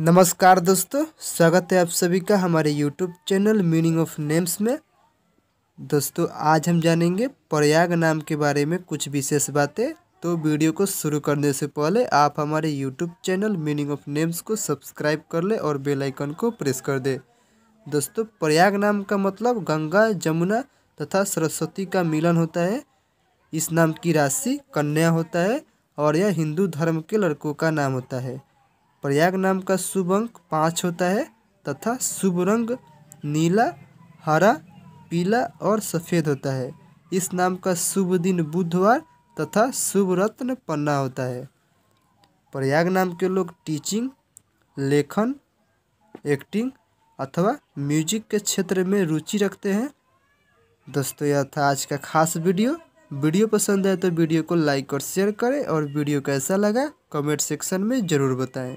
नमस्कार दोस्तों स्वागत है आप सभी का हमारे YouTube channel meaning of names में दोस्तों आज हम जानेंगे प्रयाग नाम के बारे में कुछ विशेष बातें तो वीडियो को शुरू करने से पहले आप हमारे YouTube channel meaning of names को सब्सक्राइब कर ले और बेल आइकन को प्रेस कर दे दोस्तों प्रयाग नाम का मतलब गंगा जमुना तथा सरस्वती का मिलन होता है इस नाम की राशि कन्या होता है और यह हिंदू धर्म के लड़कों का नाम होता है प्रयाग नाम का शुभ अंक पाँच होता है तथा शुभ रंग नीला हरा पीला और सफ़ेद होता है इस नाम का शुभ दिन बुधवार तथा शुभ रत्न पन्ना होता है प्रयाग नाम के लोग टीचिंग लेखन एक्टिंग अथवा म्यूजिक के क्षेत्र में रुचि रखते हैं दोस्तों यह था आज का खास वीडियो वीडियो पसंद आए तो वीडियो को लाइक और शेयर करें और वीडियो कैसा लगा कमेंट सेक्शन में ज़रूर बताएं